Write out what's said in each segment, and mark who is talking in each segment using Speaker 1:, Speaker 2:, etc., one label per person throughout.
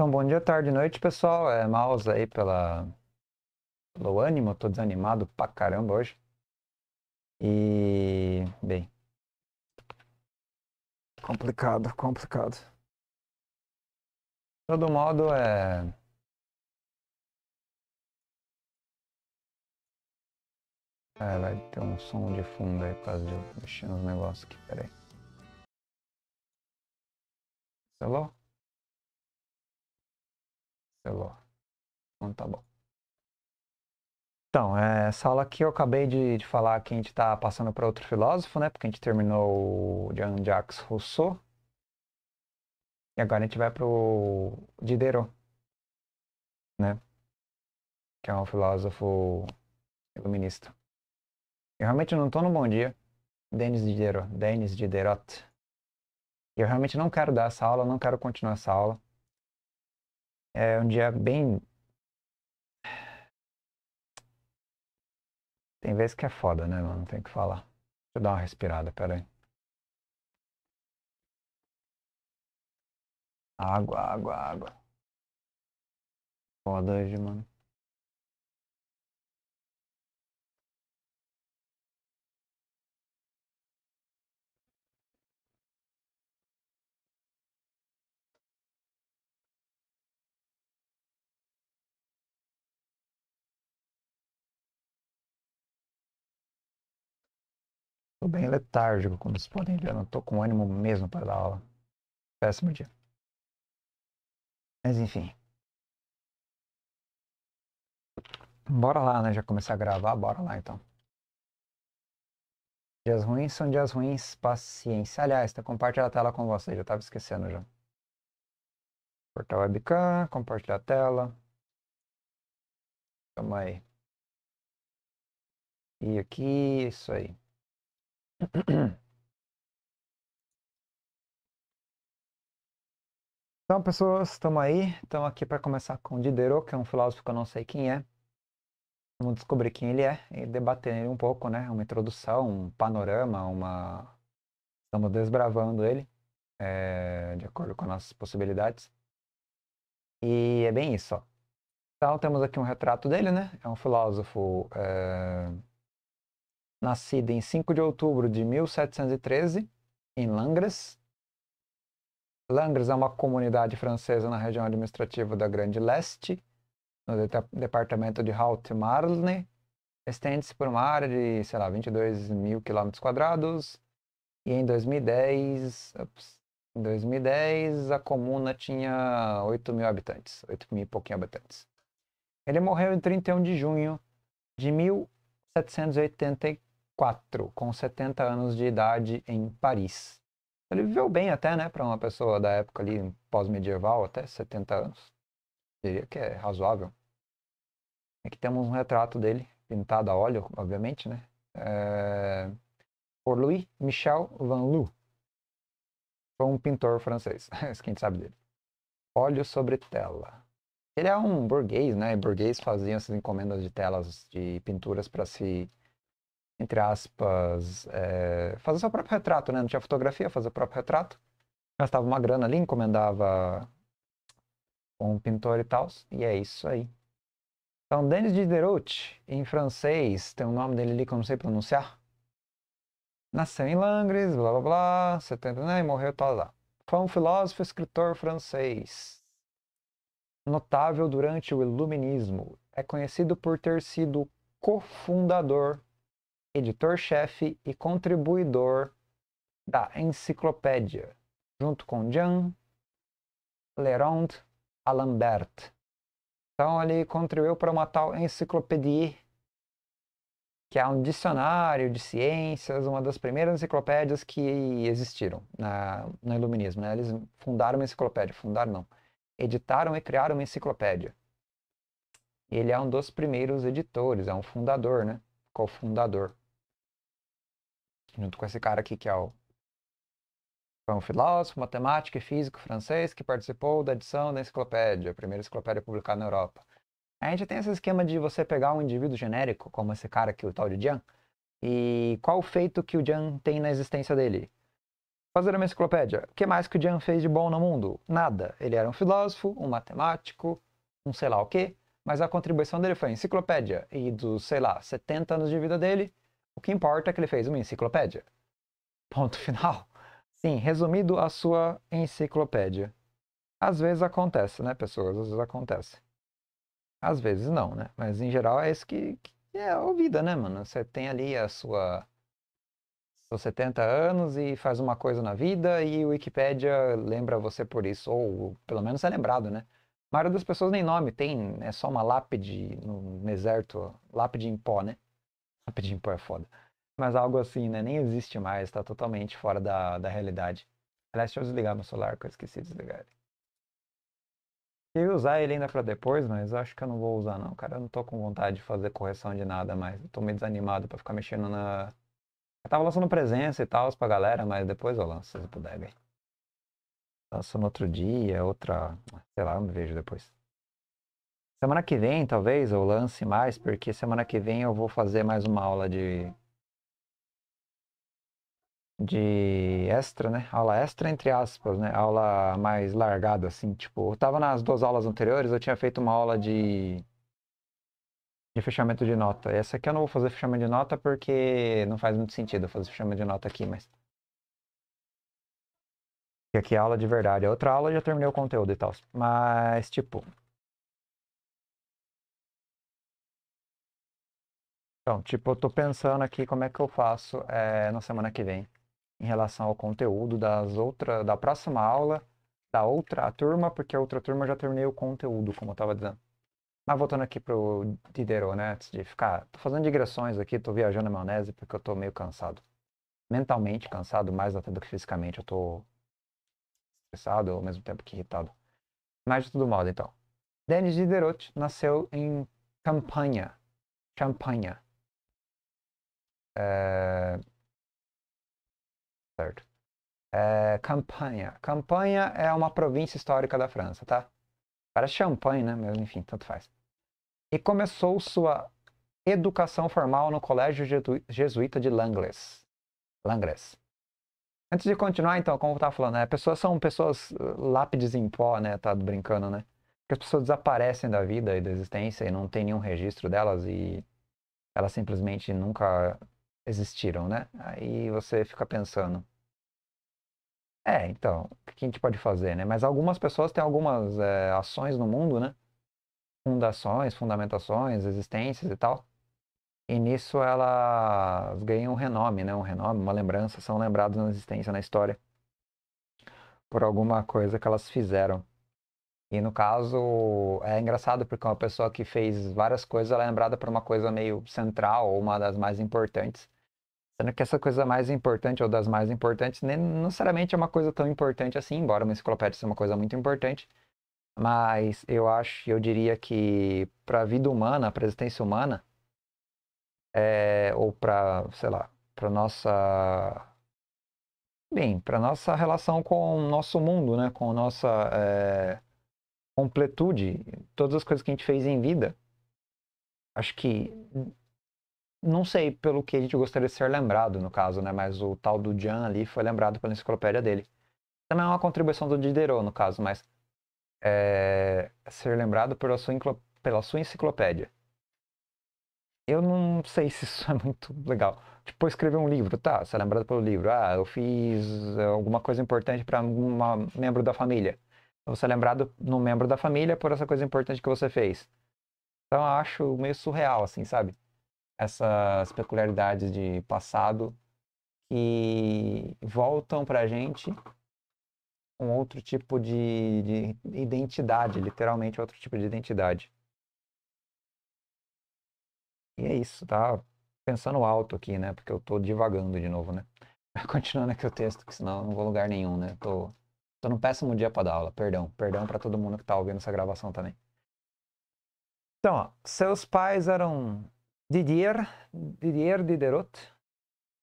Speaker 1: Então, bom dia, tarde, noite, pessoal. É mouse aí pela... pelo ânimo, tô desanimado pra caramba hoje.
Speaker 2: E. Bem. Complicado, complicado. De todo modo, é. É, vai ter um som de fundo aí por causa de eu mexer nos negócios aqui, peraí. Hello? Então tá bom.
Speaker 1: Então, é, essa aula aqui eu acabei de, de falar que a gente está passando para outro filósofo, né? Porque a gente terminou o Jean-Jacques Rousseau. E agora a gente vai para o Diderot, né? Que é um filósofo iluminista. Eu realmente não estou no bom dia. Denis Diderot. Denis Diderot. Eu realmente não quero dar essa aula, não quero continuar essa
Speaker 2: aula. É um dia bem. Tem vezes que é foda, né, mano? Tem que falar. Deixa eu dar uma respirada, pera aí. Água, água, água. Foda hoje, mano. tô bem letárgico, como vocês podem ver. não tô com ânimo mesmo para dar aula. Péssimo dia. Mas enfim. Bora lá, né? Já começar a gravar, bora lá então. Dias ruins são
Speaker 1: dias ruins, paciência. Aliás, tá compartilhar a tela com vocês já tava esquecendo já.
Speaker 2: portal a webcam, compartilhar a tela. Calma aí. E aqui, isso aí. Então, pessoas, estamos aí. Estamos aqui para começar com Diderot, que é um filósofo que eu não sei quem é.
Speaker 1: Vamos descobrir quem ele é e debater ele um pouco, né? Uma introdução, um panorama, uma. Estamos desbravando ele, é... de acordo com as nossas possibilidades. E é bem isso, ó. Então, temos aqui um retrato dele, né? É um filósofo. É nascida em 5 de outubro de 1713, em Langres. Langres é uma comunidade francesa na região administrativa da Grande Leste, no departamento de Haute-Marne. Estende-se por uma área de, sei lá, 22 mil quilômetros quadrados. E em 2010, ups, em 2010, a comuna tinha 8 mil habitantes, 8 mil e pouquinho habitantes. Ele morreu em 31 de junho de 1784. 4, com 70 anos de idade, em Paris. Ele viveu bem até, né, para uma pessoa da época ali, pós-medieval, até 70 anos. Diria que é razoável. Aqui temos um retrato dele, pintado a óleo, obviamente, né? É... Por Louis Michel Van Loo. Foi um pintor francês, quem sabe dele. Óleo sobre tela. Ele é um burguês, né? E burguês faziam essas encomendas de telas de pinturas para se entre aspas, é, fazer seu próprio retrato, né? Não tinha fotografia, fazer o próprio retrato. Gastava uma grana ali, encomendava um pintor e tal, e é isso aí. Então, Denis Diderot, em francês, tem o um nome dele ali que eu não sei pronunciar. Nasceu em Langres, blá blá blá, 70, né? E morreu tal tá lá. Foi um filósofo e escritor francês. Notável durante o Iluminismo. É conhecido por ter sido cofundador editor-chefe e contribuidor da enciclopédia, junto com Jean Lerond Alambert. Então ele contribuiu para uma tal enciclopédia, que é um dicionário de ciências, uma das primeiras enciclopédias que existiram na, no Iluminismo. Né? Eles fundaram uma enciclopédia, fundaram não, editaram e criaram uma enciclopédia. E ele é um dos primeiros editores, é um fundador, né? Cofundador junto com esse cara aqui que é o foi um filósofo, matemático e físico francês que participou da edição da enciclopédia, a primeira enciclopédia publicada na Europa. A gente tem esse esquema de você pegar um indivíduo genérico, como esse cara aqui, o tal de Jean e qual o feito que o Jean tem na existência dele? Fazer uma enciclopédia. O que mais que o Jean fez de bom no mundo? Nada. Ele era um filósofo, um matemático, um sei lá o quê, mas a contribuição dele foi a enciclopédia. E dos, sei lá, 70 anos de vida dele, o que importa é que ele fez uma enciclopédia. Ponto final. Sim, resumido a sua enciclopédia. Às vezes acontece, né, pessoas? Às vezes acontece. Às vezes não, né? Mas em geral é isso que, que é a vida, né, mano? Você tem ali a sua seus 70 anos e faz uma coisa na vida e o Wikipedia lembra você por isso, ou pelo menos é lembrado, né? A maioria das pessoas nem nome tem, é só uma lápide no deserto, lápide em pó, né? A Pô é foda. Mas algo assim, né? Nem existe mais, tá totalmente fora da, da realidade. Aliás, deixa eu desligar meu celular, que eu esqueci de desligar ele. Eu ia usar ele ainda para depois, mas acho que eu não vou usar não, cara. Eu não tô com vontade de fazer correção de nada mais. Eu tô meio desanimado para ficar mexendo na... Eu tava lançando presença e tal pra galera, mas depois eu lanço, se puder, bem. Lanço no outro dia, outra... Sei lá, eu me vejo depois. Semana que vem, talvez, eu lance mais, porque semana que vem eu vou fazer mais uma aula de. de extra, né? Aula extra, entre aspas, né? Aula mais largada, assim. Tipo, eu tava nas duas aulas anteriores, eu tinha feito uma aula de. de fechamento de nota. Essa aqui eu não vou fazer fechamento de nota porque não faz muito sentido fazer fechamento de nota aqui, mas.
Speaker 2: E aqui é aula de verdade. A outra aula eu já terminei o conteúdo e tal. Mas, tipo, Então, tipo, eu tô pensando aqui como é que eu faço é, na semana que vem
Speaker 1: em relação ao conteúdo das outra, da próxima aula, da outra turma, porque a outra turma eu já terminei o conteúdo, como eu estava dizendo. Mas voltando aqui pro Diderot, né, antes de ficar, tô fazendo digressões aqui, tô viajando a maionese porque eu tô meio cansado. Mentalmente cansado, mais até do que fisicamente, eu tô estressado, ao mesmo tempo que irritado. Mas de todo modo, então. Denis Diderot nasceu em Campanha, Champagne, é... Certo. É, Campanha. Campanha é uma província histórica da França, tá? Para Champagne, né? Mas enfim, tanto faz. E começou sua educação formal no Colégio Jesuíta de Langres. Langres. Antes de continuar, então, como eu tava falando, né? Pessoas são pessoas uh, lápides em pó, né? Tá brincando, né? Porque as pessoas desaparecem da vida e da existência e não tem nenhum registro delas e elas simplesmente nunca existiram, né? Aí você fica pensando. É, então, o que a gente pode fazer, né? Mas algumas pessoas têm algumas é, ações no mundo, né? Fundações, fundamentações, existências e tal. E nisso elas ganham um renome, né? Um renome, uma lembrança, são lembrados na existência, na história, por alguma coisa que elas fizeram. E no caso, é engraçado porque uma pessoa que fez várias coisas, ela é lembrada por uma coisa meio central, ou uma das mais importantes. Sendo que essa coisa mais importante ou das mais importantes nem necessariamente é uma coisa tão importante assim, embora uma enciclopédia seja uma coisa muito importante. Mas eu acho, eu diria que para a vida humana, para a existência humana, é, ou para, sei lá, para nossa bem, para nossa relação com o nosso mundo, né, com nossa é, completude, todas as coisas que a gente fez em vida, acho que não sei pelo que a gente gostaria de ser lembrado, no caso, né? Mas o tal do Jan ali foi lembrado pela enciclopédia dele. Também é uma contribuição do Diderot, no caso, mas é, ser lembrado pela sua, pela sua enciclopédia. Eu não sei se isso é muito legal. Tipo, escrever um livro, tá? Ser é lembrado pelo livro. Ah, eu fiz alguma coisa importante para um membro da família. Você é lembrado no membro da família por essa coisa importante que você fez. Então eu acho meio surreal, assim, sabe? essas peculiaridades de passado que voltam para a gente um outro tipo de, de, identidade, literalmente outro tipo de identidade. E é isso, tá? Pensando alto aqui, né? Porque eu tô divagando de novo, né? Continuando aqui o texto, que senão eu não vou lugar nenhum, né? Tô, tô num péssimo dia para dar aula, perdão. Perdão para todo mundo que tá ouvindo essa gravação também. Então, ó, seus pais eram Didier, Didier Diderot,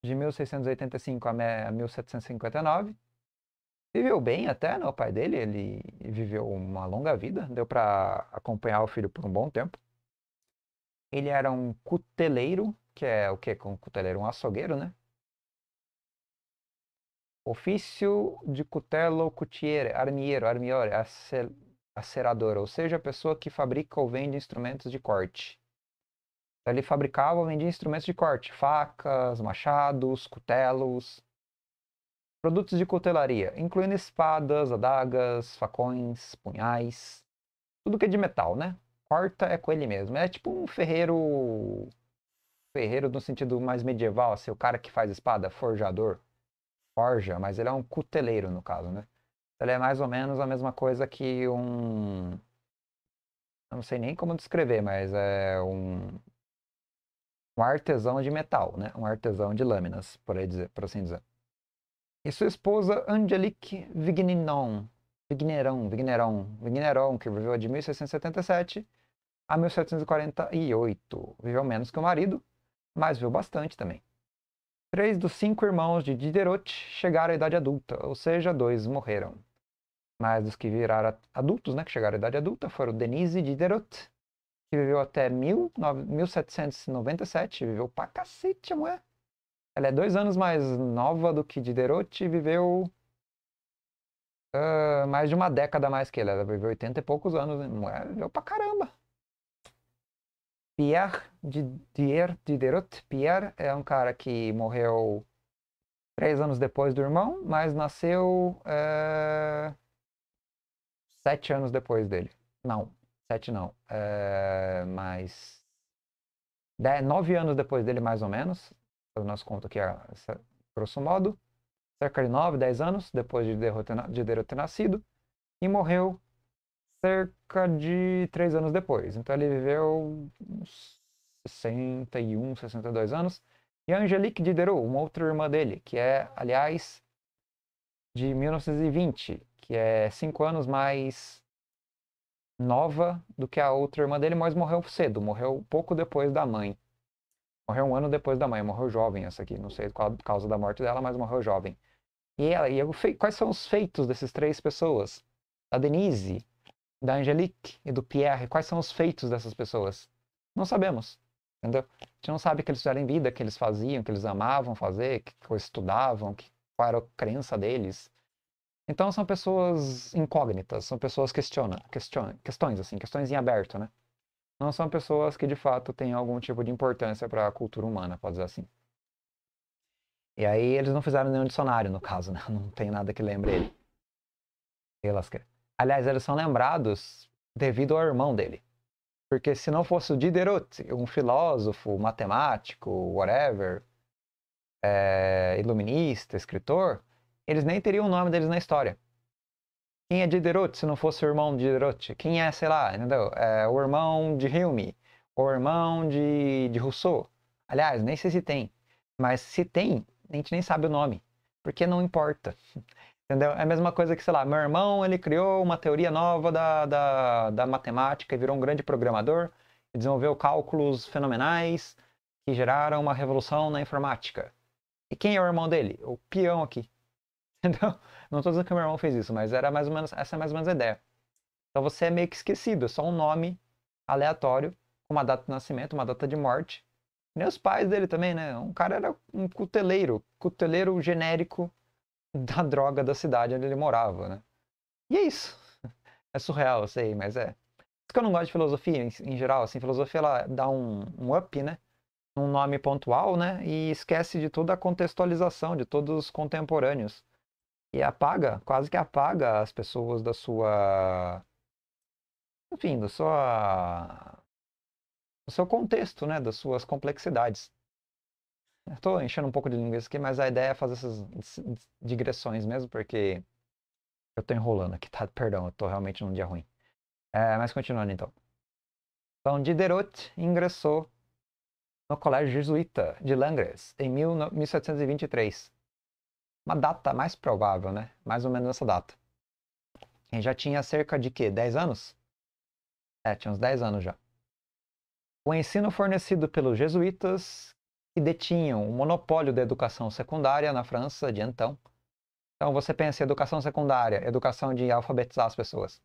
Speaker 1: de 1685 a 1759, viveu bem até, né? O pai dele, ele viveu uma longa vida, deu para acompanhar o filho por um bom tempo. Ele era um cuteleiro, que é o que com cuteleiro, um açougueiro, né? Ofício de cutelo cutiere, armiero, armiore, acer, acerador, ou seja, a pessoa que fabrica ou vende instrumentos de corte ele fabricava ou vendia instrumentos de corte, facas, machados, cutelos, produtos de cutelaria, incluindo espadas, adagas, facões, punhais, tudo que é de metal, né? Corta é com ele mesmo. É tipo um ferreiro. Ferreiro no sentido mais medieval, assim, o cara que faz espada, forjador. Forja, mas ele é um cuteleiro, no caso, né? Ele é mais ou menos a mesma coisa que um. Eu não sei nem como descrever, mas é um um artesão de metal, né? um artesão de lâminas, por, aí dizer, por assim dizer. E sua esposa Angelique Vigneron, Vigneron, Vigneron, Vigneron, que viveu de 1677 a 1748. Viveu menos que o marido, mas viveu bastante também. Três dos cinco irmãos de Diderot chegaram à idade adulta, ou seja, dois morreram. Mas dos que viraram adultos, né, que chegaram à idade adulta, foram Denise Diderot que viveu até 1797, viveu pra cacete, não é? Ela é dois anos mais nova do que Diderot e viveu uh, mais de uma década mais que ele. Ela viveu 80 e poucos anos, não é? viveu pra caramba. Pierre Diderot. Pierre é um cara que morreu três anos depois do irmão, mas nasceu sete anos depois dele. Não, sete não, é, mas nove anos depois dele, mais ou menos, o nosso conto aqui, é, grosso modo, cerca de nove, dez anos depois de Diderot de ter nascido, e morreu cerca de três anos depois. Então ele viveu uns 61, 62 anos. E a Angelique Diderot, uma outra irmã dele, que é, aliás, de 1920, que é cinco anos mais nova do que a outra irmã dele, mas morreu cedo, morreu pouco depois da mãe. Morreu um ano depois da mãe, morreu jovem essa aqui, não sei qual a causa da morte dela, mas morreu jovem. E, ela, e quais são os feitos dessas três pessoas? Da Denise, da Angelique e do Pierre, quais são os feitos dessas pessoas? Não sabemos, entendeu? A gente não sabe o que eles fizeram em vida, o que eles faziam, o que eles amavam fazer, o que eles estudavam, qual era a crença deles. Então são pessoas incógnitas, são pessoas questiona, questões assim, questões em aberto, né? Não são pessoas que de fato têm algum tipo de importância para a cultura humana, pode dizer assim. E aí eles não fizeram nenhum dicionário no caso, né? não tem nada que lembre ele. Elas Aliás, eles são lembrados devido ao irmão dele. Porque se não fosse o Diderot, um filósofo, matemático, whatever, é, iluminista, escritor, eles nem teriam o nome deles na história. Quem é Diderot se não fosse o irmão de Diderot? Quem é, sei lá, entendeu? É, o irmão de Hume, o irmão de, de Rousseau. Aliás, nem sei se tem, mas se tem, a gente nem sabe o nome, porque não importa. Entendeu? É a mesma coisa que, sei lá, meu irmão, ele criou uma teoria nova da, da, da matemática e virou um grande programador e desenvolveu cálculos fenomenais que geraram uma revolução na informática. E quem é o irmão dele? O peão aqui. Então, não estou dizendo que o meu irmão fez isso, mas era mais ou menos essa é mais ou menos a ideia. Então você é meio que esquecido, é só um nome aleatório, uma data de nascimento, uma data de morte. Nem os pais dele também, né? Um cara era um cuteleiro, cuteleiro genérico da droga da cidade onde ele morava, né? E é isso. É surreal, eu sei, mas é. Por isso que eu não gosto de filosofia em, em geral, assim, filosofia ela dá um, um up, né? um nome pontual, né? E esquece de toda a contextualização, de todos os contemporâneos e apaga, quase que apaga as pessoas da sua. Enfim, da sua. do seu contexto, né? Das suas complexidades. Estou enchendo um pouco de linguiça aqui, mas a ideia é fazer essas digressões mesmo, porque eu estou enrolando aqui, tá? Perdão, eu estou realmente num dia ruim. É, mas continuando então. Então, Diderot ingressou no Colégio Jesuíta de Langres em 1723 uma data mais provável, né? Mais ou menos essa data. Ele já tinha cerca de quê? 10 anos? É, tinha uns 10 anos já. O ensino fornecido pelos jesuítas, que detinham o monopólio da educação secundária na França de então. Então você pensa em educação secundária, educação de alfabetizar as pessoas.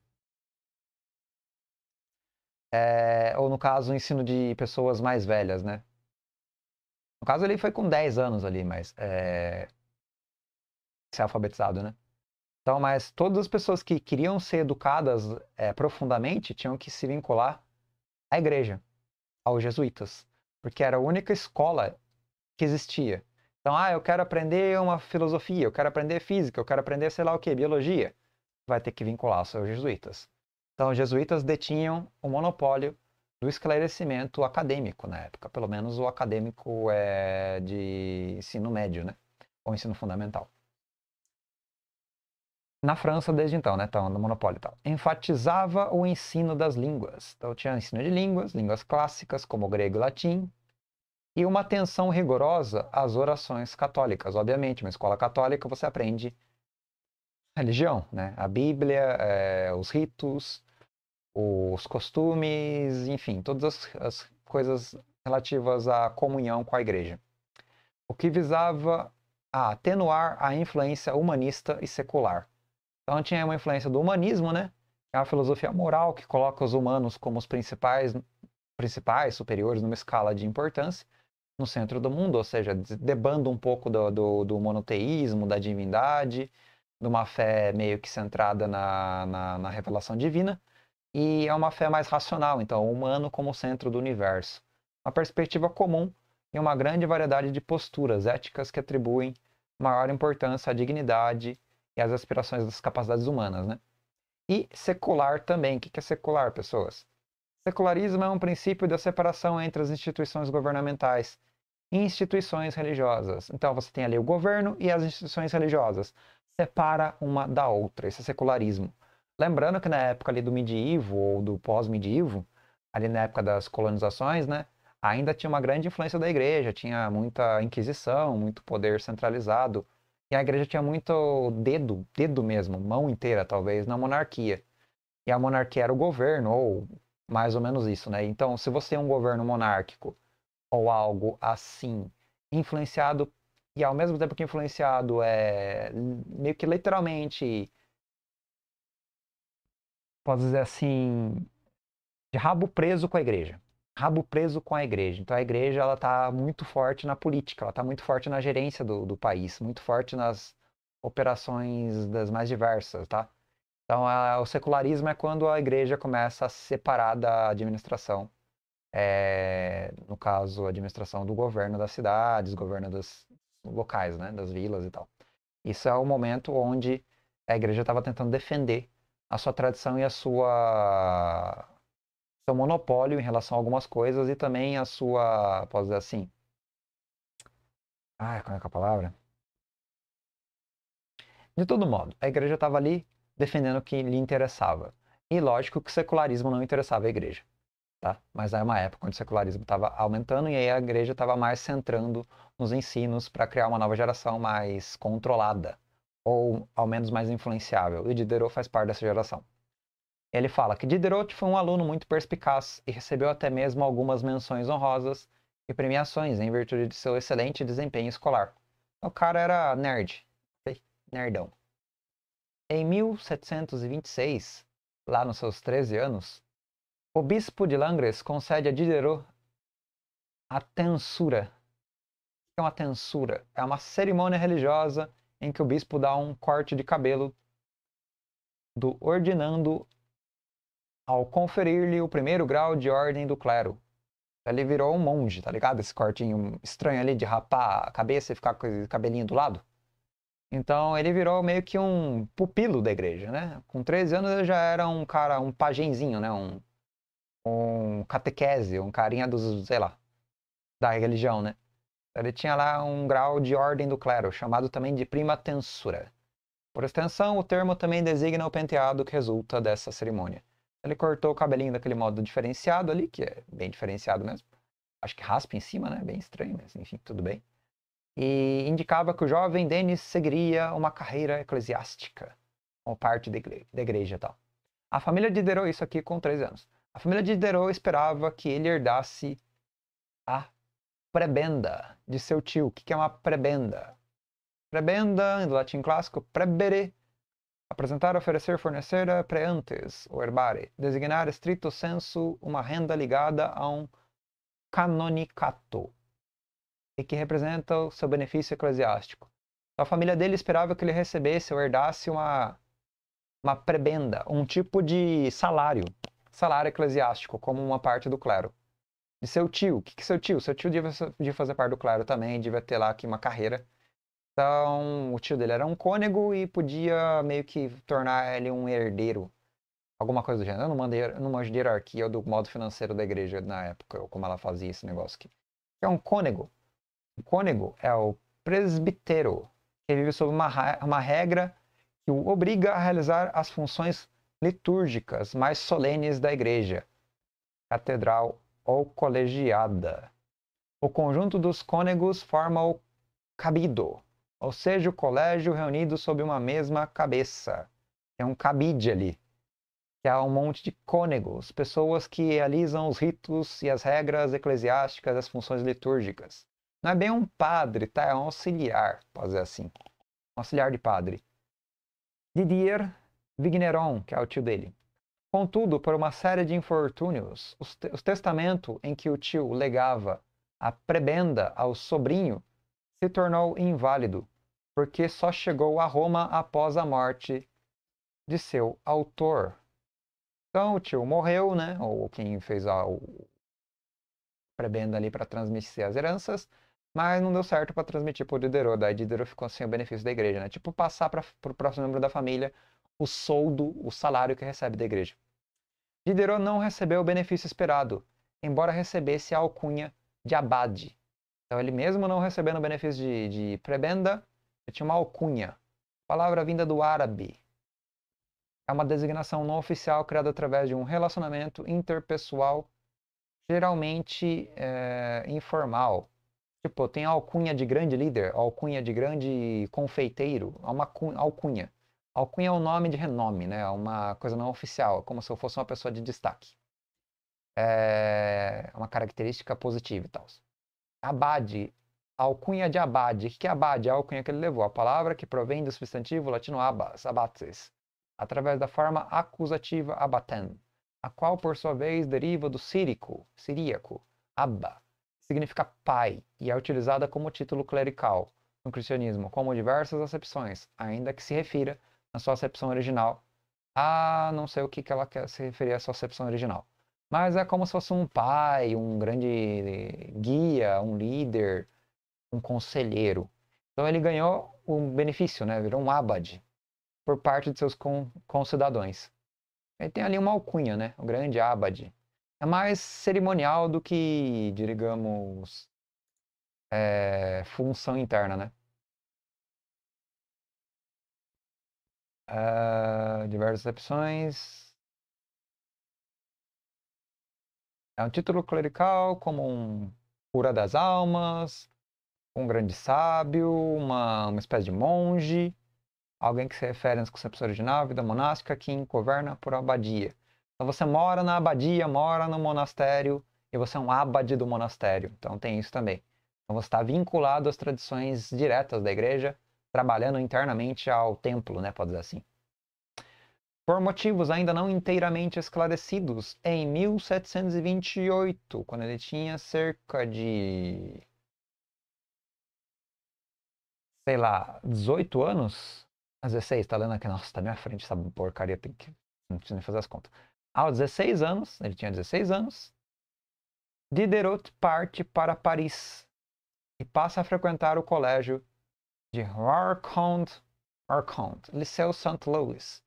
Speaker 1: É, ou no caso, o ensino de pessoas mais velhas, né? No caso, ele foi com 10 anos ali, mas é, ser alfabetizado, né? Então, mas todas as pessoas que queriam ser educadas é, profundamente tinham que se vincular à igreja, aos jesuítas, porque era a única escola que existia. Então, ah, eu quero aprender uma filosofia, eu quero aprender física, eu quero aprender sei lá o que, biologia. Vai ter que vincular-se aos jesuítas. Então, os jesuítas detinham o monopólio do esclarecimento acadêmico na época, pelo menos o acadêmico é, de ensino médio, né? Ou ensino fundamental na França desde então, né? Então, no monopólio e tal. Enfatizava o ensino das línguas. Então, tinha ensino de línguas, línguas clássicas, como grego e latim, e uma atenção rigorosa às orações católicas. Obviamente, uma escola católica você aprende religião, né? A Bíblia, é, os ritos, os costumes, enfim, todas as, as coisas relativas à comunhão com a igreja. O que visava a atenuar a influência humanista e secular. Então tinha uma influência do humanismo, né? Que é a filosofia moral que coloca os humanos como os principais, principais superiores numa escala de importância no centro do mundo, ou seja, debando um pouco do, do, do monoteísmo, da divindade, de uma fé meio que centrada na, na, na revelação divina, e é uma fé mais racional, então, o humano como centro do universo. Uma perspectiva comum e uma grande variedade de posturas éticas que atribuem maior importância à dignidade e é as aspirações das capacidades humanas, né? E secular também. O que é secular, pessoas? Secularismo é um princípio da separação entre as instituições governamentais e instituições religiosas. Então você tem ali o governo e as instituições religiosas. Separa uma da outra. Esse é secularismo. Lembrando que na época ali do medievo ou do pós-medievo, ali na época das colonizações, né? Ainda tinha uma grande influência da igreja, tinha muita inquisição, muito poder centralizado e a igreja tinha muito dedo, dedo mesmo, mão inteira talvez, na monarquia. E a monarquia era o governo, ou mais ou menos isso, né? Então, se você é um governo monárquico ou algo assim, influenciado e ao mesmo tempo que influenciado é meio que literalmente posso dizer assim, de rabo preso com a igreja rabo preso com a igreja. Então a igreja ela está muito forte na política, ela está muito forte na gerência do, do país, muito forte nas operações das mais diversas, tá? Então a, o secularismo é quando a igreja começa a se separar da administração, é, no caso a administração do governo das cidades, governo dos locais, né, das vilas e tal. Isso é o momento onde a igreja estava tentando defender a sua tradição e a sua seu monopólio em relação a algumas coisas e também a sua, posso dizer assim,
Speaker 2: ah, como é que é a palavra?
Speaker 1: De todo modo, a igreja estava ali defendendo o que lhe interessava. E lógico que o secularismo não interessava a igreja. Tá? Mas é uma época onde o secularismo estava aumentando e aí a igreja estava mais centrando nos ensinos para criar uma nova geração mais controlada, ou ao menos mais influenciável. E Diderot faz parte dessa geração. Ele fala que Diderot foi um aluno muito perspicaz e recebeu até mesmo algumas menções honrosas e premiações em virtude de seu excelente desempenho escolar. O cara era nerd, nerdão. Em 1726, lá nos seus 13 anos, o bispo de Langres concede a Diderot a tensura. O que é uma tensura? É uma cerimônia religiosa em que o bispo dá um corte de cabelo do ordinando ao conferir-lhe o primeiro grau de ordem do clero. Ele virou um monge, tá ligado? Esse cortinho estranho ali de rapar a cabeça e ficar com esse cabelinho do lado. Então ele virou meio que um pupilo da igreja, né? Com 13 anos ele já era um cara, um pagenzinho, né? Um, um catequese, um carinha dos, sei lá, da religião, né? Ele tinha lá um grau de ordem do clero, chamado também de prima tensura. Por extensão, o termo também designa o penteado que resulta dessa cerimônia. Ele cortou o cabelinho daquele modo diferenciado ali, que é bem diferenciado mesmo. Acho que raspa em cima, né? Bem estranho, mas enfim, tudo bem. E indicava que o jovem Denis seguiria uma carreira eclesiástica, como parte da igreja e tal. A família de Diderot, isso aqui com 13 anos. A família de Diderot esperava que ele herdasse a prebenda de seu tio. O que é uma prebenda? Prebenda, em latim clássico, prebere, Apresentar, oferecer, fornecer pre antes, herbare. Designar, estrito senso, uma renda ligada a um canonicato, e que representa o seu benefício eclesiástico. Então, a família dele esperava que ele recebesse ou herdasse uma, uma prebenda, um tipo de salário, salário eclesiástico, como uma parte do clero. De seu tio, o que, que seu tio? Seu tio devia, devia fazer parte do clero também, devia ter lá aqui uma carreira então, o tio dele era um cônego e podia meio que tornar ele um herdeiro. Alguma coisa do gênero. Eu não, mandei, não de hierarquia do modo financeiro da igreja na época, ou como ela fazia esse negócio aqui. É um cônego. Um cônego é o presbítero, que vive sob uma, uma regra que o obriga a realizar as funções litúrgicas mais solenes da igreja, catedral ou colegiada. O conjunto dos cônegos forma o cabido, ou seja, o colégio reunido sob uma mesma cabeça. É um cabide ali. Que há é um monte de cônegos, pessoas que realizam os ritos e as regras eclesiásticas, as funções litúrgicas. Não é bem um padre, tá? É um auxiliar, pode dizer assim. Um auxiliar de padre. Didier Vigneron, que é o tio dele. Contudo, por uma série de infortúnios, o testamento em que o tio legava a prebenda ao sobrinho se tornou inválido, porque só chegou a Roma após a morte de seu autor. Então o tio morreu, né? Ou quem fez a prebenda ali para transmitir as heranças, mas não deu certo para transmitir para Diderot. Daí Diderot ficou sem o benefício da igreja, né? Tipo passar para o próximo membro da família o soldo, o salário que recebe da igreja. Diderot não recebeu o benefício esperado, embora recebesse a alcunha de abade. Então ele mesmo não recebendo benefício de, de prebenda, ele tinha uma alcunha. Palavra vinda do árabe. É uma designação não oficial criada através de um relacionamento interpessoal, geralmente é, informal. Tipo, tem alcunha de grande líder, alcunha de grande confeiteiro, uma alcunha. Alcunha é um nome de renome, né? É uma coisa não oficial, é como se eu fosse uma pessoa de destaque. É, é uma característica positiva e tal. Abade, alcunha de Abade. Que Abade é a alcunha que ele levou? A palavra que provém do substantivo latino abas, abates, através da forma acusativa abatem, a qual por sua vez deriva do sírico, siríaco, abba, que significa pai, e é utilizada como título clerical no cristianismo, como diversas acepções, ainda que se refira na sua acepção original a ah, não sei o que, que ela quer se referir à sua acepção original. Mas é como se fosse um pai, um grande guia, um líder, um conselheiro. Então ele ganhou um benefício, né? Virou um abad por parte de seus concidadãos. Ele tem ali uma alcunha, né? O grande abad. É mais cerimonial do que, digamos,
Speaker 2: é, função interna, né? Uh, diversas opções. É um título clerical como um cura
Speaker 1: das almas, um grande sábio, uma, uma espécie de monge, alguém que se refere às concepções original, vida monástica, que governa por abadia. Então você mora na abadia, mora no monastério e você é um abade do monastério. Então tem isso também. Então você está vinculado às tradições diretas da igreja, trabalhando internamente ao templo, né? Pode dizer assim por motivos ainda não inteiramente esclarecidos, em 1728, quando ele tinha cerca de. sei lá, 18 anos? 16, tá lendo aqui, nossa, tá minha frente essa porcaria, tem que. não preciso nem fazer as contas. Aos 16 anos, ele tinha 16 anos, Diderot parte para Paris e passa a frequentar o colégio de Harcond, Harcond, Liceu Saint Louis,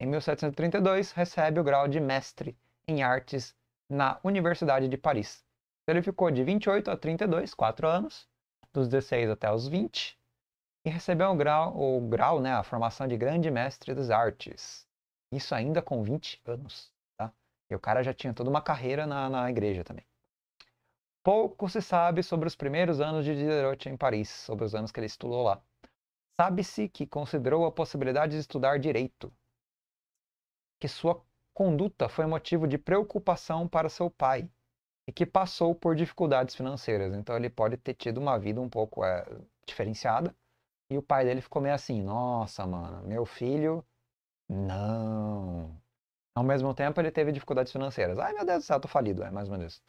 Speaker 1: em 1732, recebe o grau de mestre em artes na Universidade de Paris. Então, ele ficou de 28 a 32, 4 anos, dos 16 até os 20, e recebeu o grau, o grau né, a formação de grande mestre das artes. Isso ainda com 20 anos. Tá? E o cara já tinha toda uma carreira na, na igreja também. Pouco se sabe sobre os primeiros anos de Diderot em Paris, sobre os anos que ele estudou lá. Sabe-se que considerou a possibilidade de estudar direito, que sua conduta foi motivo de preocupação para seu pai e que passou por dificuldades financeiras. Então ele pode ter tido uma vida um pouco é, diferenciada. E o pai dele ficou meio assim: nossa, mano, meu filho, não. Ao mesmo tempo, ele teve dificuldades financeiras. Ai, meu Deus do céu, tô falido, é mais ou menos isso.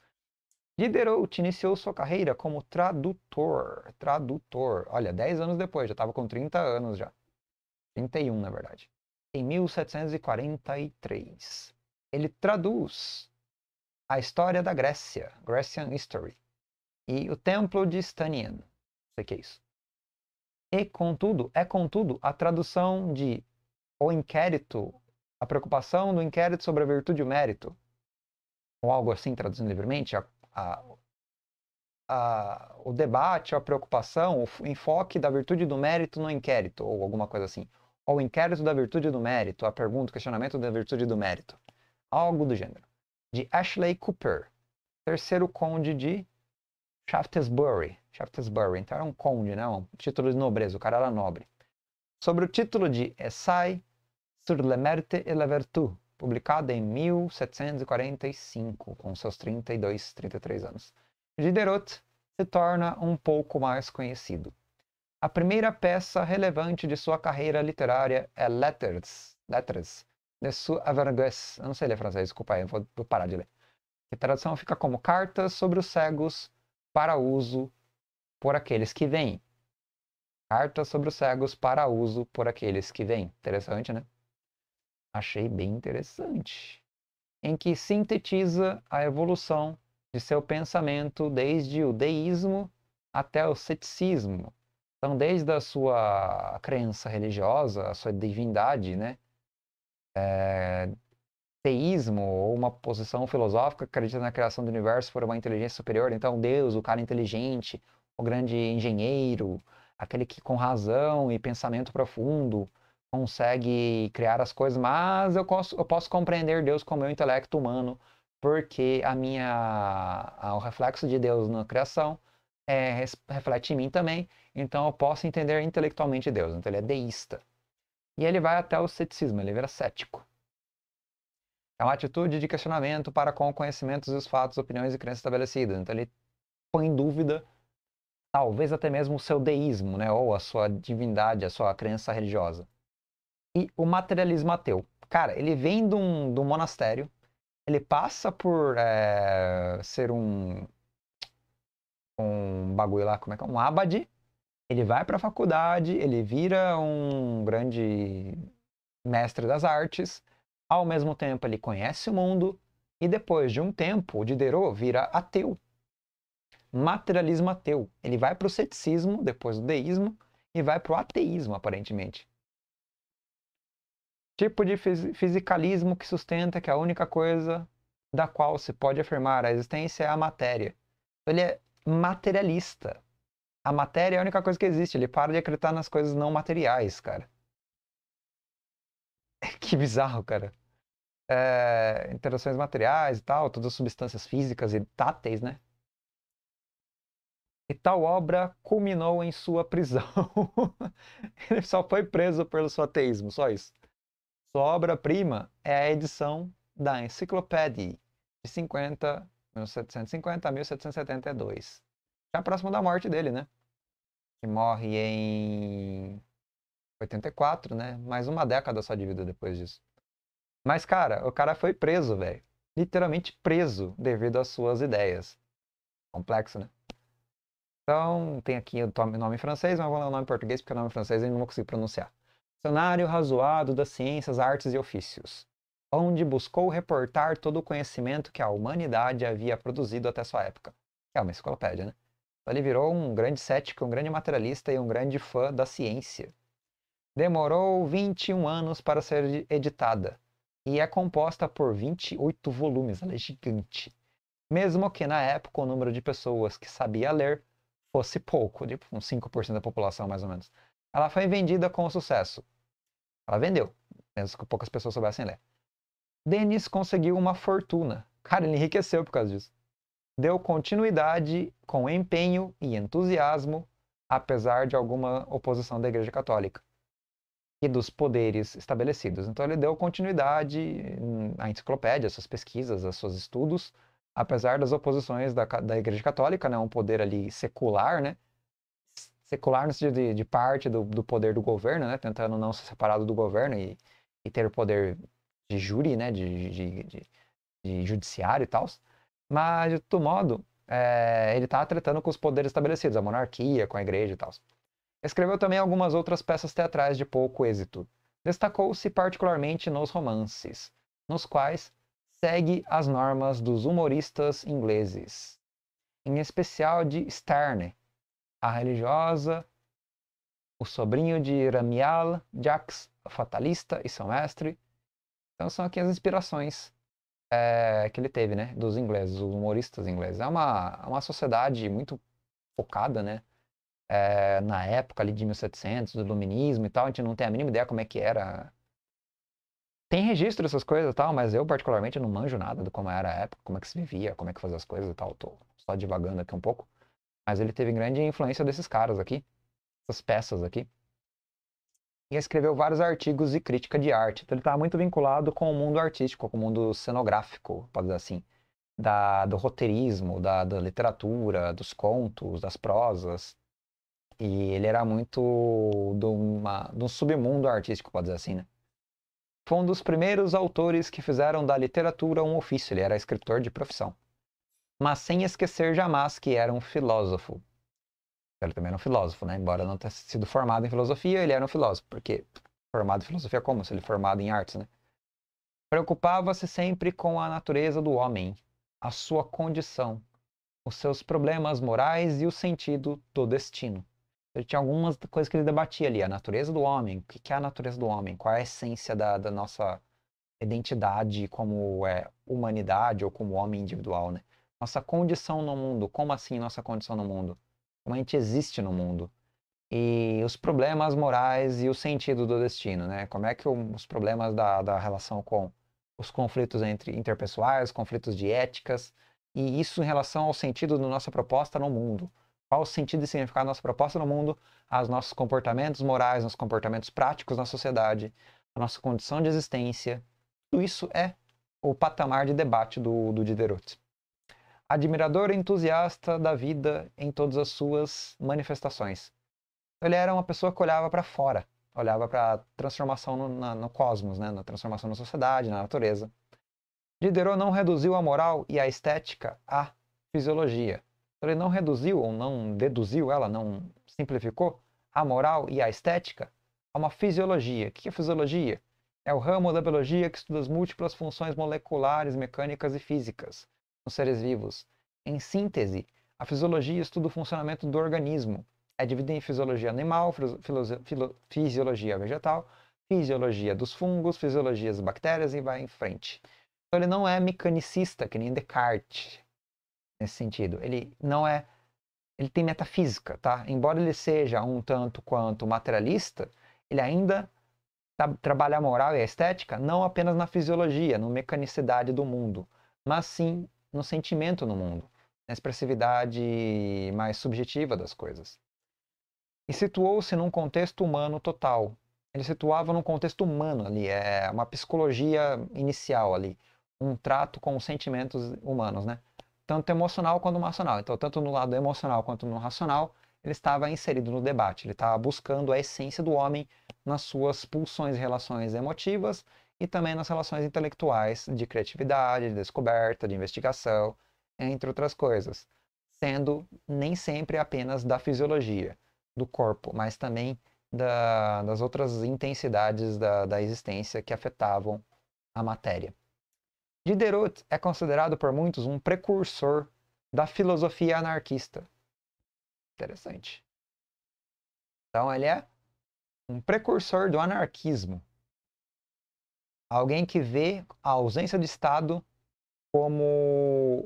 Speaker 1: Diderot iniciou sua carreira como tradutor. Tradutor. Olha, 10 anos depois, já estava com 30 anos já. 31, na verdade em 1743. Ele traduz a história da Grécia, Grecian History, e o Templo de Stanien. Não sei o que é isso. E, contudo, é contudo a tradução de O Inquérito, a preocupação do inquérito sobre a virtude e o mérito, ou algo assim, traduzindo livremente, a, a, a, o debate, a preocupação, o enfoque da virtude e do mérito no inquérito, ou alguma coisa assim ao inquérito da virtude do mérito, a pergunta, o questionamento da virtude do mérito. Algo do gênero. De Ashley Cooper, terceiro conde de Shaftesbury. Shaftesbury, então era um conde, né? Um título de nobreza, o cara era nobre. Sobre o título de Essai sur le mérite et la vertu, publicado em 1745, com seus 32, 33 anos. Diderot se torna um pouco mais conhecido. A primeira peça relevante de sua carreira literária é Letters, Letters de sous Eu não sei ler francês, desculpa aí, vou, vou parar de ler. A tradução fica como Cartas sobre os Cegos para uso por aqueles que vêm. Cartas sobre os Cegos para uso por aqueles que vêm. Interessante, né? Achei bem interessante. Em que sintetiza a evolução de seu pensamento desde o deísmo até o ceticismo, então, desde a sua crença religiosa, a sua divindade, né? É, teísmo ou uma posição filosófica que acredita na criação do universo por uma inteligência superior. Então, Deus, o cara inteligente, o grande engenheiro, aquele que com razão e pensamento profundo consegue criar as coisas, mas eu posso, eu posso compreender Deus com o meu intelecto humano, porque a minha, o reflexo de Deus na criação é, reflete em mim também, então eu posso entender intelectualmente Deus, então ele é deísta. E ele vai até o ceticismo, ele vira cético. É uma atitude de questionamento para com conhecimentos conhecimento os fatos, opiniões e crenças estabelecidas. Então ele põe em dúvida, talvez até mesmo o seu deísmo, né? ou a sua divindade, a sua crença religiosa. E o materialismo ateu. Cara, ele vem de um, de um monastério, ele passa por é, ser um um bagulho lá, como é que é? Um abade. Ele vai para a faculdade, ele vira um grande mestre das artes. Ao mesmo tempo, ele conhece o mundo. E depois de um tempo, Diderot vira ateu. Materialismo ateu. Ele vai para o ceticismo, depois do deísmo, e vai para o ateísmo, aparentemente. Tipo de fisicalismo que sustenta que é a única coisa da qual se pode afirmar a existência é a matéria. Ele é materialista. A matéria é a única coisa que existe. Ele para de acreditar nas coisas não materiais, cara. É, que bizarro, cara. É, interações materiais e tal, todas as substâncias físicas e táteis, né? E tal obra culminou em sua prisão. Ele só foi preso pelo seu ateísmo, só isso. Sua obra-prima é a edição da Enciclopédia de 50 menos 750 a 1772. Já próximo da morte dele, né? Que morre em 84, né? Mais uma década só de vida depois disso. Mas, cara, o cara foi preso, velho. Literalmente preso devido às suas ideias. Complexo, né? Então, tem aqui o nome francês, mas vou ler o nome em português porque o nome francês eu não vou conseguir pronunciar. Cenário Razoado das Ciências, Artes e Ofícios onde buscou reportar todo o conhecimento que a humanidade havia produzido até sua época. É uma enciclopédia, né? Então ele virou um grande cético, um grande materialista e um grande fã da ciência. Demorou 21 anos para ser editada e é composta por 28 volumes, ela é gigante. Mesmo que na época o número de pessoas que sabia ler fosse pouco, tipo uns 5% da população mais ou menos. Ela foi vendida com sucesso. Ela vendeu, mesmo que poucas pessoas soubessem ler. Denis conseguiu uma fortuna. Cara, ele enriqueceu por causa disso. Deu continuidade com empenho e entusiasmo, apesar de alguma oposição da Igreja Católica e dos poderes estabelecidos. Então ele deu continuidade hum, à enciclopédia, às suas pesquisas, aos seus estudos, apesar das oposições da, da Igreja Católica, né, um poder ali secular, né, secular no sentido de, de parte do, do, poder do governo, né, tentando não ser separado do governo e, e ter o poder de júri, né, de, de, de, de judiciário e tal, mas, de todo modo, é, ele está tratando com os poderes estabelecidos, a monarquia, com a igreja e tal. Escreveu também algumas outras peças teatrais de pouco êxito. Destacou-se particularmente nos romances, nos quais segue as normas dos humoristas ingleses, em especial de Sterne, a religiosa, o sobrinho de Ramial, Jacques, fatalista e seu mestre, então são aqui as inspirações é, que ele teve, né? Dos ingleses, dos humoristas ingleses. É uma, é uma sociedade muito focada, né? É, na época ali de 1700, do iluminismo e tal, a gente não tem a mínima ideia como é que era. Tem registro dessas coisas e tal, mas eu particularmente não manjo nada do como era a época, como é que se vivia, como é que fazia as coisas e tal. Tô só divagando aqui um pouco. Mas ele teve grande influência desses caras aqui, essas peças aqui e escreveu vários artigos de crítica de arte. Então ele estava tá muito vinculado com o mundo artístico, com o mundo cenográfico, pode dizer assim, da, do roteirismo, da, da literatura, dos contos, das prosas. E ele era muito de, uma, de um submundo artístico, pode dizer assim, né? Foi um dos primeiros autores que fizeram da literatura um ofício, ele era escritor de profissão. Mas sem esquecer jamais que era um filósofo, ele também era um filósofo, né? Embora não tenha sido formado em filosofia, ele era um filósofo. Porque formado em filosofia é como? Se ele é formado em artes, né? Preocupava-se sempre com a natureza do homem, a sua condição, os seus problemas morais e o sentido do destino. Ele tinha algumas coisas que ele debatia ali, a natureza do homem, o que é a natureza do homem, qual é a essência da, da nossa identidade como é, humanidade ou como homem individual, né? Nossa condição no mundo, como assim nossa condição no mundo? como a gente existe no mundo e os problemas morais e o sentido do destino, né? Como é que os problemas da, da relação com os conflitos entre interpessoais, conflitos de éticas, e isso em relação ao sentido da nossa proposta no mundo. Qual o sentido e significado da nossa proposta no mundo, aos nossos comportamentos morais, nossos comportamentos práticos na sociedade, a nossa condição de existência. Tudo isso é o patamar de debate do, do Diderot admirador entusiasta da vida em todas as suas manifestações. Ele era uma pessoa que olhava para fora, olhava para a transformação no, na, no cosmos, né? na transformação na sociedade, na natureza. Diderot não reduziu a moral e a estética à fisiologia. Então, ele não reduziu ou não deduziu ela, não simplificou a moral e a estética a uma fisiologia. O que é fisiologia? É o ramo da biologia que estuda as múltiplas funções moleculares, mecânicas e físicas nos seres vivos. Em síntese, a fisiologia estuda o funcionamento do organismo. É dividida em fisiologia animal, fisiologia vegetal, fisiologia dos fungos, fisiologia das bactérias e vai em frente. Então ele não é mecanicista, que nem Descartes, nesse sentido. Ele não é. Ele tem metafísica, tá? Embora ele seja um tanto quanto materialista, ele ainda trabalha a moral e a estética não apenas na fisiologia, na mecanicidade do mundo, mas sim no sentimento no mundo, na expressividade mais subjetiva das coisas. E situou-se num contexto humano total. Ele situava num contexto humano ali, é uma psicologia inicial ali, um trato com os sentimentos humanos, né? Tanto emocional quanto racional. Então, tanto no lado emocional quanto no racional, ele estava inserido no debate. Ele estava buscando a essência do homem nas suas pulsões e relações emotivas e também nas relações intelectuais de criatividade, de descoberta, de investigação, entre outras coisas, sendo nem sempre apenas da fisiologia, do corpo, mas também da, das outras intensidades da, da existência que afetavam a matéria. Diderot é considerado por muitos um precursor da filosofia anarquista. Interessante. Então ele é um precursor do anarquismo. Alguém que vê a ausência de Estado como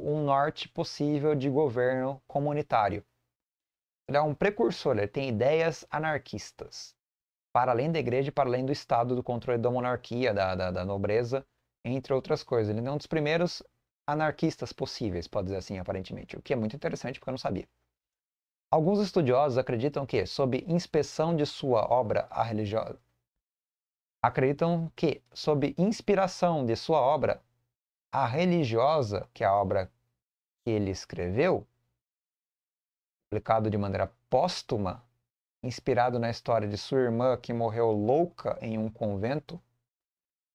Speaker 1: um norte possível de governo comunitário. Ele é um precursor, ele tem ideias anarquistas, para além da igreja, para além do Estado, do controle da monarquia, da, da, da nobreza, entre outras coisas. Ele é um dos primeiros anarquistas possíveis, pode dizer assim, aparentemente, o que é muito interessante porque eu não sabia. Alguns estudiosos acreditam que, sob inspeção de sua obra a religiosa, acreditam que, sob inspiração de sua obra, a religiosa, que é a obra que ele escreveu, publicado de maneira póstuma, inspirado na história de sua irmã que morreu louca em um convento.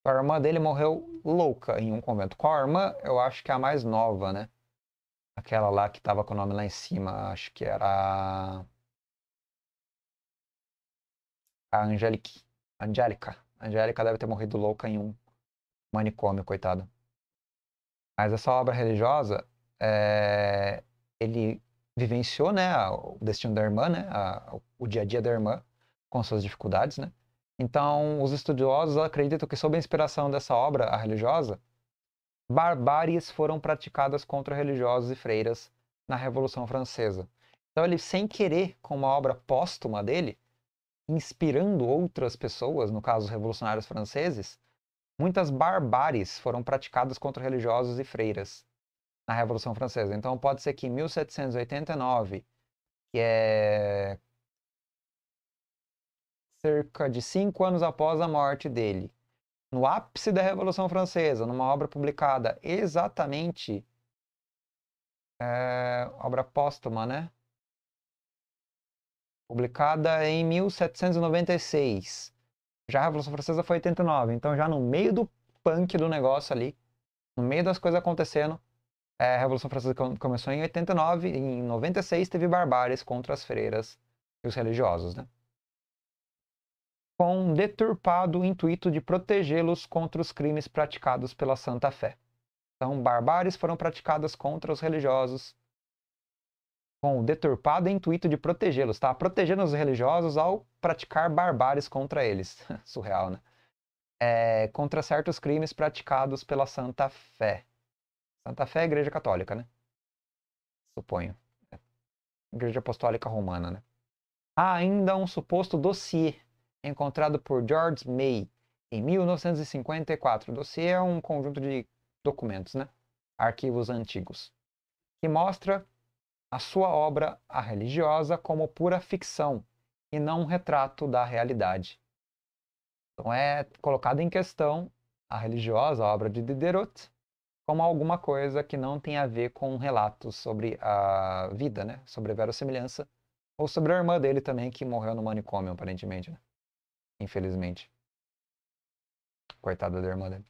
Speaker 1: A irmã dele morreu louca em um convento. Qual a irmã? Eu acho que é a mais nova, né? Aquela lá que tava com o nome lá em cima, acho que era a Angélica. Angélica deve ter morrido louca em um manicômio, coitada. Mas essa obra religiosa, é... ele vivenciou né, o destino da irmã, né, a... o dia a dia da irmã, com suas dificuldades. Né? Então, os estudiosos acreditam que, sob a inspiração dessa obra a religiosa, barbáries foram praticadas contra religiosos e freiras na Revolução Francesa. Então, ele, sem querer, com uma obra póstuma dele, inspirando outras pessoas, no caso os revolucionários franceses, muitas barbáries foram praticadas contra religiosos e freiras na Revolução Francesa. Então pode ser que em 1789, que é cerca de cinco anos após a morte dele, no ápice da Revolução Francesa, numa obra publicada exatamente é, obra póstuma, né? publicada em 1796. Já a Revolução Francesa foi 89, então já no meio do punk do negócio ali, no meio das coisas acontecendo, é, a Revolução Francesa começou em 89, em 96 teve barbáries contra as freiras e os religiosos, né? Com um deturpado intuito de protegê-los contra os crimes praticados pela Santa Fé. Então, barbáries foram praticadas contra os religiosos com o deturpado intuito de protegê-los, tá? Protegendo os religiosos ao praticar barbáries contra eles. Surreal, né? É, contra certos crimes praticados pela Santa Fé. Santa Fé é a Igreja Católica, né? Suponho. É. Igreja Apostólica Romana, né? Há ainda um suposto dossiê encontrado por George May em 1954. O dossiê é um conjunto de documentos, né? Arquivos antigos. Que mostra a sua obra, a religiosa, como pura ficção e não um retrato da realidade. Então é colocada em questão a religiosa, a obra de Diderot, como alguma coisa que não tem a ver com relatos sobre a vida, né? sobre a verossimilhança, ou sobre a irmã dele também, que morreu no manicômio, aparentemente. Né? Infelizmente.
Speaker 2: Coitada da irmã dele.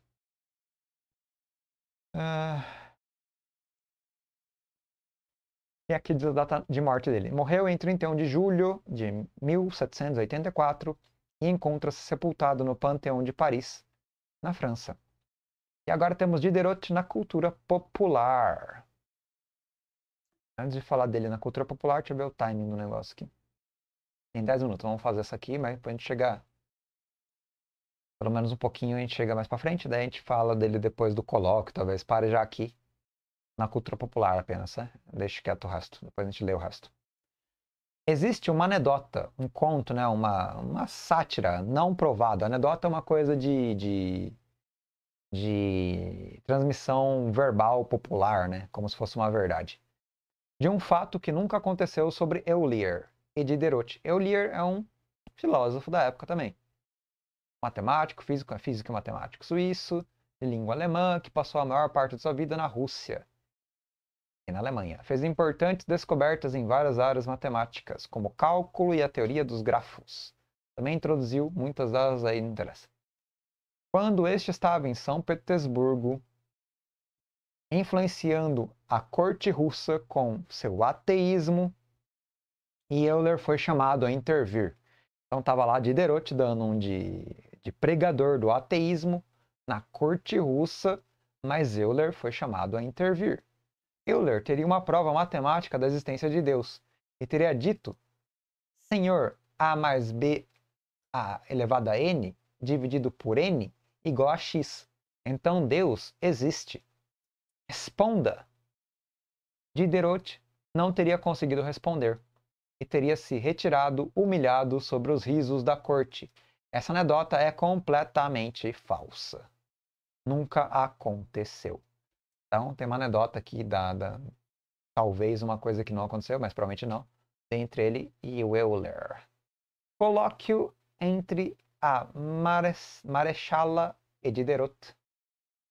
Speaker 2: Ah... E aqui diz a data de morte
Speaker 1: dele. Morreu em 31 então de julho de 1784 e encontra-se sepultado no Panteão de Paris, na França. E agora temos Diderot na cultura popular. Antes de falar dele na cultura popular, deixa eu ver o timing do negócio aqui. Tem 10 minutos, vamos fazer essa aqui, mas pra gente chegar. Pelo menos um pouquinho a gente chega mais pra frente, daí a gente fala dele depois do colóquio, talvez pare já aqui na cultura popular apenas, né? Deixa quieto o resto, depois a gente lê o resto. Existe uma anedota, um conto, né? uma, uma sátira não provada. A anedota é uma coisa de, de, de transmissão verbal popular, né? como se fosse uma verdade. De um fato que nunca aconteceu sobre Euler e Diderot. Euler é um filósofo da época também. Matemático, físico, físico e matemático suíço, de língua alemã, que passou a maior parte de sua vida na Rússia na Alemanha, fez importantes descobertas em várias áreas matemáticas, como cálculo e a teoria dos grafos. Também introduziu muitas das aindas. Quando este estava em São Petersburgo, influenciando a corte russa com seu ateísmo, Euler foi chamado a intervir. Então estava lá Diderot dando um de, de pregador do ateísmo na corte russa, mas Euler foi chamado a intervir. Euler teria uma prova matemática da existência de Deus e teria dito: Senhor, A mais B a elevado a n dividido por n igual a x. Então Deus existe. Responda! Diderot não teria conseguido responder e teria se retirado humilhado sobre os risos da corte. Essa anedota é completamente falsa. Nunca aconteceu. Então, tem uma anedota aqui da, da, talvez uma coisa que não aconteceu, mas provavelmente não, entre ele e Euler. Colóquio entre a Marechala e Diderot.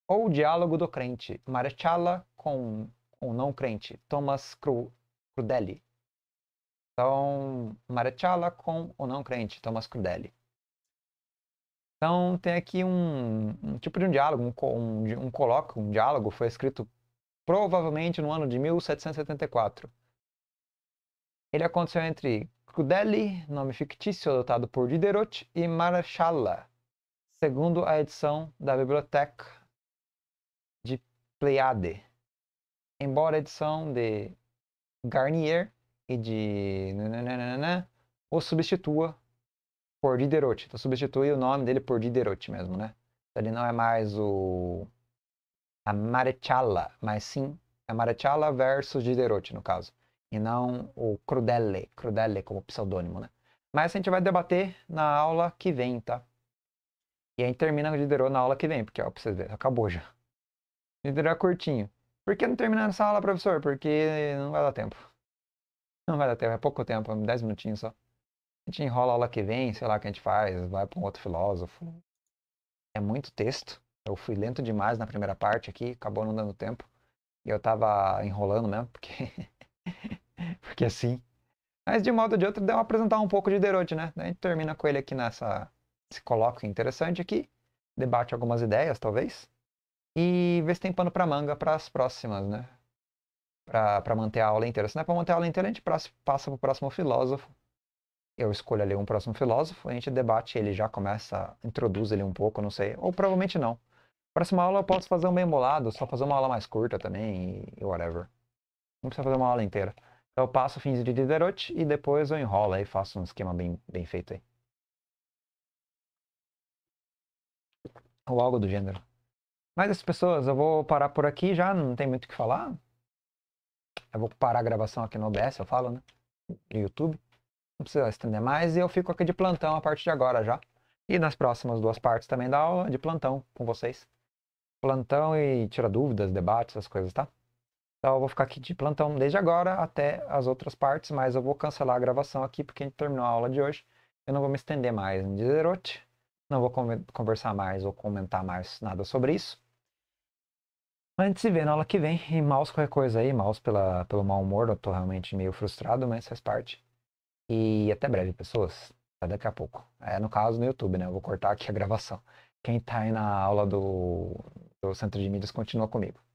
Speaker 1: Ou diálogo do crente, Marechala com o não crente, Thomas Cru, Crudelli. Então, Marechala com o não crente, Thomas Crudelli. Então tem aqui um, um tipo de um diálogo, um, um, um colóquio, um diálogo, foi escrito provavelmente no ano de 1774. Ele aconteceu entre Crudelli, nome fictício adotado por Diderot, e Marachala, segundo a edição da biblioteca de Pleiade. Embora a edição de Garnier e de nananana, o substitua por Diderot. Então substitui o nome dele por Diderot mesmo, né? Então, ele não é mais o a Marechala, mas sim Marechala versus Diderot, no caso. E não o Crudele, Crudele como pseudônimo, né? Mas a gente vai debater na aula que vem, tá? E aí termina com Diderot na aula que vem, porque ó, pra vocês verem, acabou já. Diderot é curtinho. Por que não terminar nessa aula, professor? Porque não vai dar tempo. Não vai dar tempo, é pouco tempo, 10 minutinhos só. A gente enrola a aula que vem, sei lá o que a gente faz, vai para um outro filósofo. É muito texto. Eu fui lento demais na primeira parte aqui, acabou não dando tempo. E eu tava enrolando mesmo, porque. porque é assim. Mas de modo ou de outro, deu apresentar um pouco de Derote, né? A gente termina com ele aqui nessa. Esse colóquio interessante aqui. Debate algumas ideias, talvez. E vê se tem pano para manga para as próximas, né? Para manter a aula inteira. Se não é para manter a aula inteira, a gente passa para o próximo filósofo eu escolho ali um próximo filósofo, a gente debate ele já, começa, introduz ele um pouco, não sei. Ou provavelmente não. Próxima aula eu posso fazer um bem bolado, só fazer uma aula mais curta também e whatever. Não precisa fazer uma aula inteira. Então eu passo fins de Diderot e depois eu enrolo aí, faço um esquema bem, bem feito aí. Ou algo do gênero. Mas as pessoas, eu vou parar por aqui já, não tem muito o que falar. Eu vou parar a gravação aqui no OBS, eu falo, né? No YouTube não precisa estender mais e eu fico aqui de plantão a partir de agora já. E nas próximas duas partes também da aula de plantão com vocês. Plantão e tira dúvidas, debates, essas coisas, tá? Então eu vou ficar aqui de plantão desde agora até as outras partes, mas eu vou cancelar a gravação aqui porque a gente terminou a aula de hoje. Eu não vou me estender mais em Dizerote. Não vou conversar mais ou comentar mais nada sobre isso. A gente se vê na aula que vem. E mouse qualquer coisa aí, mouse pela, pelo mau humor, eu tô realmente meio frustrado, mas faz parte. E até breve, pessoas. Até daqui a pouco. É no caso no YouTube, né? Eu vou cortar
Speaker 2: aqui a gravação. Quem tá aí na aula do, do Centro de Mídias continua comigo.